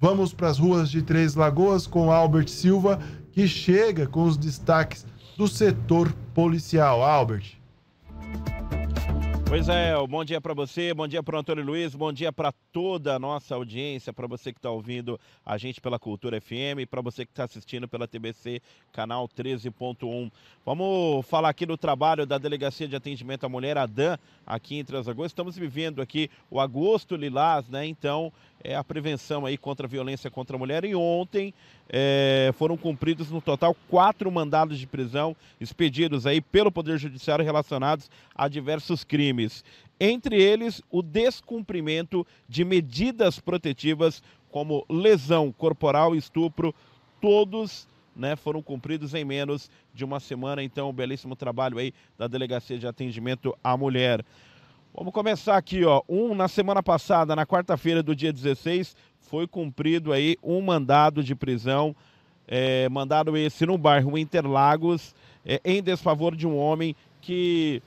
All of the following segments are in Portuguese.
Vamos para as ruas de Três Lagoas com Albert Silva, que chega com os destaques do setor policial. Albert. Pois é, bom dia para você, bom dia para o Antônio Luiz, bom dia para toda a nossa audiência, para você que está ouvindo a gente pela Cultura FM, para você que está assistindo pela TBC, canal 13.1. Vamos falar aqui do trabalho da Delegacia de Atendimento à Mulher, a DAN, aqui em Transagosto. Estamos vivendo aqui o agosto lilás, né? Então, é a prevenção aí contra a violência contra a mulher. E ontem é, foram cumpridos no total quatro mandados de prisão expedidos aí pelo Poder Judiciário relacionados a diversos crimes crimes, entre eles o descumprimento de medidas protetivas como lesão corporal e estupro, todos né, foram cumpridos em menos de uma semana. Então, um belíssimo trabalho aí da Delegacia de Atendimento à Mulher. Vamos começar aqui, ó. Um na semana passada, na quarta-feira do dia 16, foi cumprido aí um mandado de prisão, é, mandado esse no bairro Interlagos, é, em desfavor de um homem que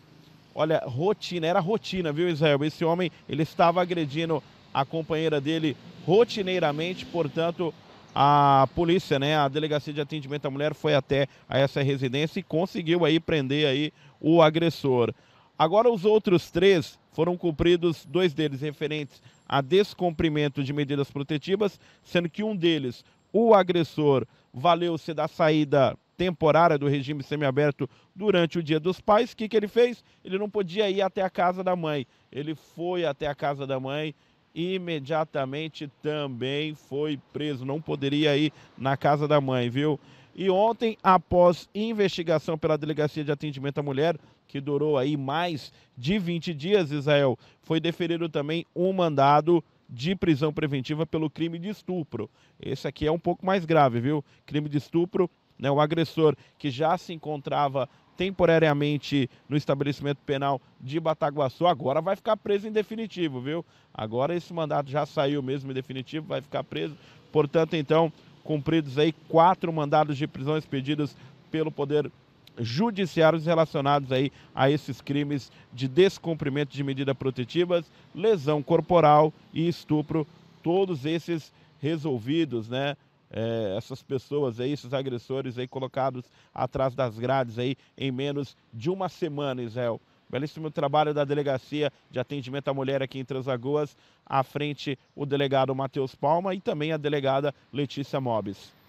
Olha, rotina, era rotina, viu, Israel? Esse homem, ele estava agredindo a companheira dele rotineiramente, portanto, a polícia, né, a delegacia de atendimento à mulher foi até a essa residência e conseguiu aí prender aí o agressor. Agora os outros três foram cumpridos, dois deles referentes a descumprimento de medidas protetivas, sendo que um deles, o agressor, valeu-se da saída temporária do regime semiaberto durante o Dia dos Pais, o que, que ele fez? Ele não podia ir até a casa da mãe. Ele foi até a casa da mãe imediatamente também foi preso. Não poderia ir na casa da mãe, viu? E ontem, após investigação pela Delegacia de Atendimento à Mulher, que durou aí mais de 20 dias, Israel, foi deferido também um mandado de prisão preventiva pelo crime de estupro. Esse aqui é um pouco mais grave, viu? Crime de estupro né, o agressor que já se encontrava temporariamente no estabelecimento penal de Bataguaçu, agora vai ficar preso em definitivo, viu? Agora esse mandato já saiu mesmo em definitivo, vai ficar preso. Portanto, então, cumpridos aí quatro mandados de prisão expedidos pelo Poder judiciários relacionados aí a esses crimes de descumprimento de medidas protetivas, lesão corporal e estupro, todos esses resolvidos, né, é, essas pessoas aí, esses agressores aí colocados atrás das grades aí em menos de uma semana, Israel. Belíssimo trabalho da Delegacia de Atendimento à Mulher aqui em Transagoas. À frente, o delegado Matheus Palma e também a delegada Letícia Mobis.